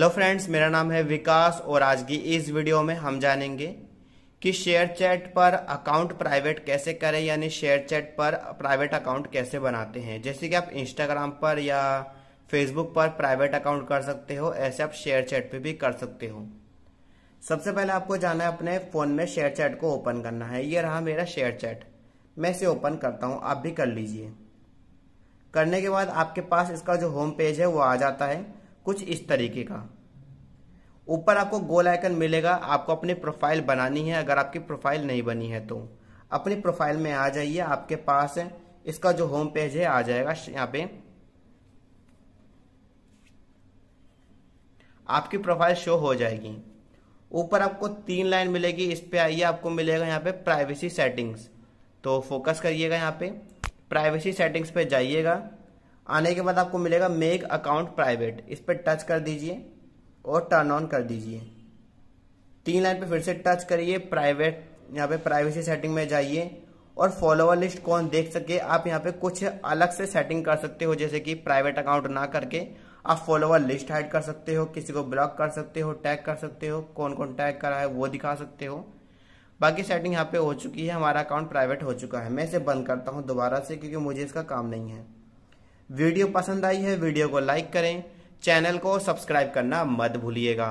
hello friends मेरा नाम है विकास और आज की इस वीडियो में हम जानेंगे कि शेयर चैट पर अकाउंट प्राइवेट कैसे करें यानी शेयर चैट पर प्राइवेट अकाउंट कैसे बनाते हैं जैसे कि आप इंस्टाग्राम पर या फेसबुक पर प्राइवेट अकाउंट कर सकते हो ऐसे आप शेयर चैट पर भी कर सकते हो सबसे पहले आपको जाना है अपने फ़ोन में शेयर चैट को ओपन करना है ये रहा मेरा शेयर चैट मैं इसे ओपन करता हूँ आप भी कर लीजिए करने के बाद आपके पास इसका जो होम पेज है वो आ जाता है कुछ इस तरीके का ऊपर आपको गोल आइकन मिलेगा आपको अपनी प्रोफाइल बनानी है अगर आपकी प्रोफाइल नहीं बनी है तो अपनी प्रोफाइल में आ जाइए आपके पास इसका जो होम पेज है आ जाएगा यहाँ पे आपकी प्रोफाइल शो हो जाएगी ऊपर आपको तीन लाइन मिलेगी इस पे आइए आपको मिलेगा यहाँ पे प्राइवेसी सेटिंग्स तो फोकस करिएगा यहाँ पे प्राइवेसी सेटिंग्स पे जाइएगा आने के बाद आपको मिलेगा मेक अकाउंट प्राइवेट इस पर टच कर दीजिए और टर्न ऑन कर दीजिए तीन लाइन पे फिर से टच करिए प्राइवेट यहाँ पे प्राइवेसी सेटिंग में जाइए और फॉलोअर लिस्ट कौन देख सके आप यहाँ पे कुछ अलग से सेटिंग कर सकते हो जैसे कि प्राइवेट अकाउंट ना करके आप फॉलोअर लिस्ट हाइड कर सकते हो किसी को ब्लॉक कर सकते हो टैग कर सकते हो कौन कौन टैग करा है वो दिखा सकते हो बाकी सेटिंग यहाँ पे हो चुकी है हमारा अकाउंट प्राइवेट हो चुका है मैं इसे बंद करता हूँ दोबारा से क्योंकि मुझे इसका काम नहीं है वीडियो पसंद आई है वीडियो को लाइक करें चैनल को सब्सक्राइब करना मत भूलिएगा